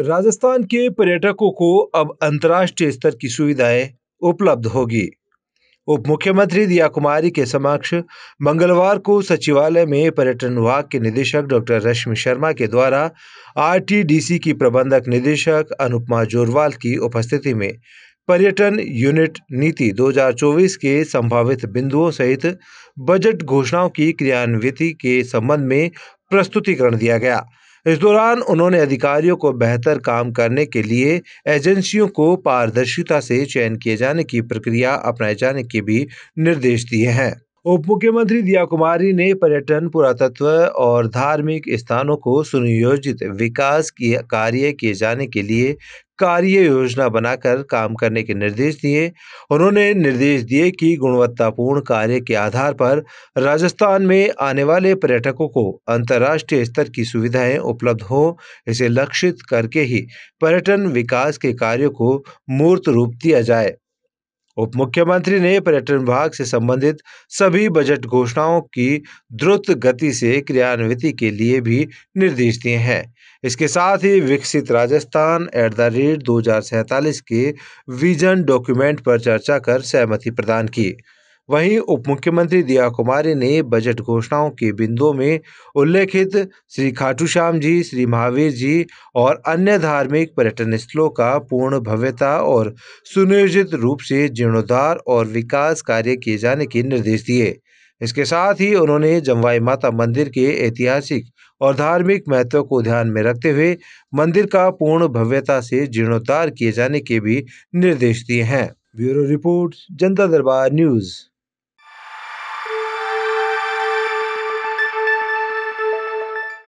राजस्थान के पर्यटकों को अब अंतर्राष्ट्रीय स्तर की सुविधाएं उपलब्ध होगी उप मुख्यमंत्री दिया कुमारी के समक्ष मंगलवार को सचिवालय में पर्यटन विभाग के निदेशक डॉक्टर रश्मि शर्मा के द्वारा आरटीडीसी की प्रबंधक निदेशक अनुपमा जोरवाल की उपस्थिति में पर्यटन यूनिट नीति 2024 के संभावित बिंदुओं सहित बजट घोषणाओं की क्रियान्विति के संबंध में प्रस्तुतिकरण दिया गया इस दौरान उन्होंने अधिकारियों को बेहतर काम करने के लिए एजेंसियों को पारदर्शिता से चयन किए जाने की प्रक्रिया अपनाए जाने के भी निर्देश दिए हैं उप मुख्यमंत्री दिया कुमारी ने पर्यटन पुरातत्व और धार्मिक स्थानों को सुनियोजित विकास के कार्य किए जाने के लिए कार्य योजना बनाकर काम करने के निर्देश दिए उन्होंने निर्देश दिए कि गुणवत्तापूर्ण कार्य के आधार पर राजस्थान में आने वाले पर्यटकों को अंतर्राष्ट्रीय स्तर की सुविधाएं उपलब्ध हो इसे लक्षित करके ही पर्यटन विकास के कार्यों को मूर्त रूप दिया जाए उप मुख्यमंत्री ने पर्यटन विभाग से संबंधित सभी बजट घोषणाओं की द्रुत गति से क्रियान्विति के लिए भी निर्देश दिए हैं इसके साथ ही विकसित राजस्थान एट द रेट दो के विजन डॉक्यूमेंट पर चर्चा कर सहमति प्रदान की वहीं उप मुख्यमंत्री दिया कुमारी ने बजट घोषणाओं के बिंदुओं में उल्लेखित श्री खाटू श्याम जी श्री महावीर जी और अन्य धार्मिक पर्यटन स्थलों का पूर्ण भव्यता और सुनियोजित रूप से जीर्णोद्धार और विकास कार्य किए जाने के निर्देश दिए इसके साथ ही उन्होंने जमवाई माता मंदिर के ऐतिहासिक और धार्मिक महत्व को ध्यान में रखते हुए मंदिर का पूर्ण भव्यता से जीर्णोद्धार किए जाने के भी निर्देश दिए हैं ब्यूरो रिपोर्ट जनता दरबार न्यूज़